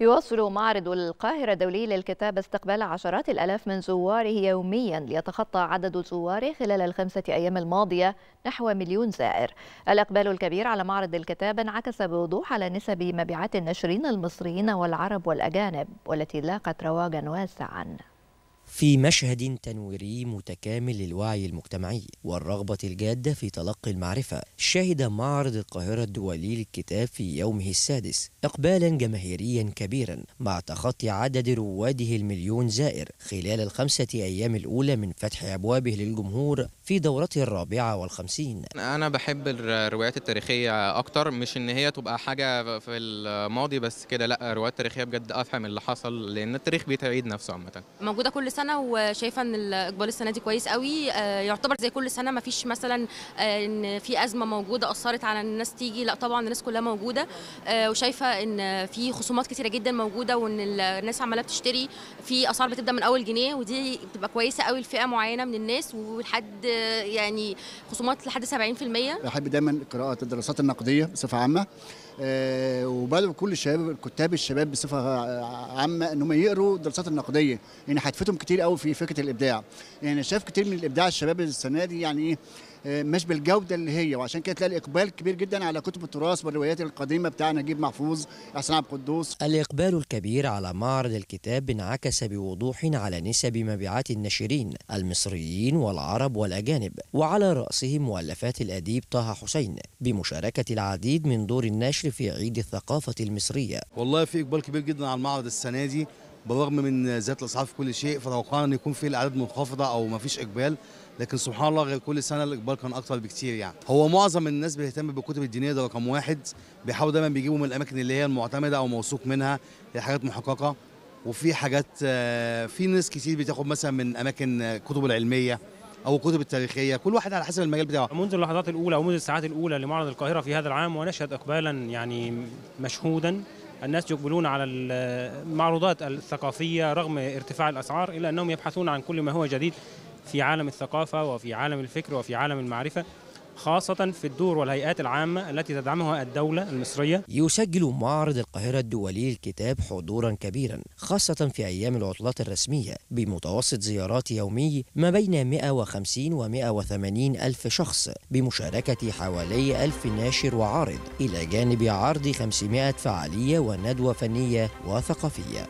يواصل معرض القاهرة الدولي للكتاب استقبال عشرات الألاف من زواره يوميا ليتخطى عدد زواره خلال الخمسة أيام الماضية نحو مليون زائر الإقبال الكبير على معرض الكتاب انعكس بوضوح على نسب مبيعات الناشرين المصريين والعرب والأجانب والتي لاقت رواجا واسعا في مشهد تنويري متكامل للوعي المجتمعي والرغبة الجادة في تلقي المعرفة شهد معرض القاهرة الدولي للكتاب في يومه السادس إقبالا جماهيريا كبيرا مع تخطي عدد رواده المليون زائر خلال الخمسة أيام الأولى من فتح أبوابه للجمهور في دورته الرابعة والخمسين أنا بحب الروايات التاريخية أكتر مش إن هي تبقى حاجة في الماضي بس كده لا روايات تاريخية بجد أفهم اللي حصل لأن التاريخ بيتعيد نفسه عامة موجودة كل السنه وشايفه ان الاقبال السنه دي كويس قوي آه، يعتبر زي كل سنه ما فيش مثلا آه، ان في ازمه موجوده اثرت على الناس تيجي لا طبعا الناس كلها موجوده آه، وشايفه ان في خصومات كتيره جدا موجوده وان الناس عماله بتشتري في اسعار بتبدا من اول جنيه ودي بتبقى كويسه قوي لفئه معينه من الناس ولحد يعني خصومات لحد 70% بحب دايما قراءه الدراسات النقديه بصفه عامه آه، وبدعو كل الشباب الكتاب الشباب بصفه عامه ان هم يقروا الدراسات النقديه يعني هتفتهم كتير قوي في فكره الابداع يعني شاف كتير من الابداع الشباب السنه دي يعني ايه آه، مش بالجوده اللي هي وعشان كده تلاقي الاقبال كبير جدا على كتب التراث والروايات القديمه بتاع نجيب محفوظ احسان عبد القدوس الاقبال الكبير على معرض الكتاب انعكس بوضوح على نسب مبيعات الناشرين المصريين والعرب والاجانب وعلى راسهم مؤلفات الاديب طه حسين بمشاركه العديد من دور الناشر في عيد الثقافه المصريه والله في اقبال كبير جدا على المعرض السنه دي بالرغم من زياده الاسعار في كل شيء فتوقعنا ان يكون في الاعداد منخفضه او ما فيش اقبال لكن سبحان الله غير كل سنه الاقبال كان اكثر بكثير يعني هو معظم الناس بيهتم بالكتب الدينيه ده رقم واحد بيحاولوا دايما بيجيبوا من الاماكن اللي هي المعتمده او موثوق منها هي حاجات محققه وفي حاجات آه، في ناس كتير بتاخد مثلا من اماكن كتب العلميه او الكتب التاريخيه كل واحد على حسب المجال بتاعه منذ اللحظات الاولى ومنذ الساعات الاولى لمعرض القاهره في هذا العام ونشهد اقبالا يعني مشهودا الناس يقبلون على المعروضات الثقافية رغم ارتفاع الأسعار إلا أنهم يبحثون عن كل ما هو جديد في عالم الثقافة وفي عالم الفكر وفي عالم المعرفة خاصة في الدور والهيئات العامة التي تدعمها الدولة المصرية يسجل معرض القاهرة الدولي للكتاب حضورا كبيرا خاصة في أيام العطلات الرسمية بمتوسط زيارات يومي ما بين 150 و 180 ألف شخص بمشاركة حوالي ألف ناشر وعارض إلى جانب عرض 500 فعالية وندوة فنية وثقافية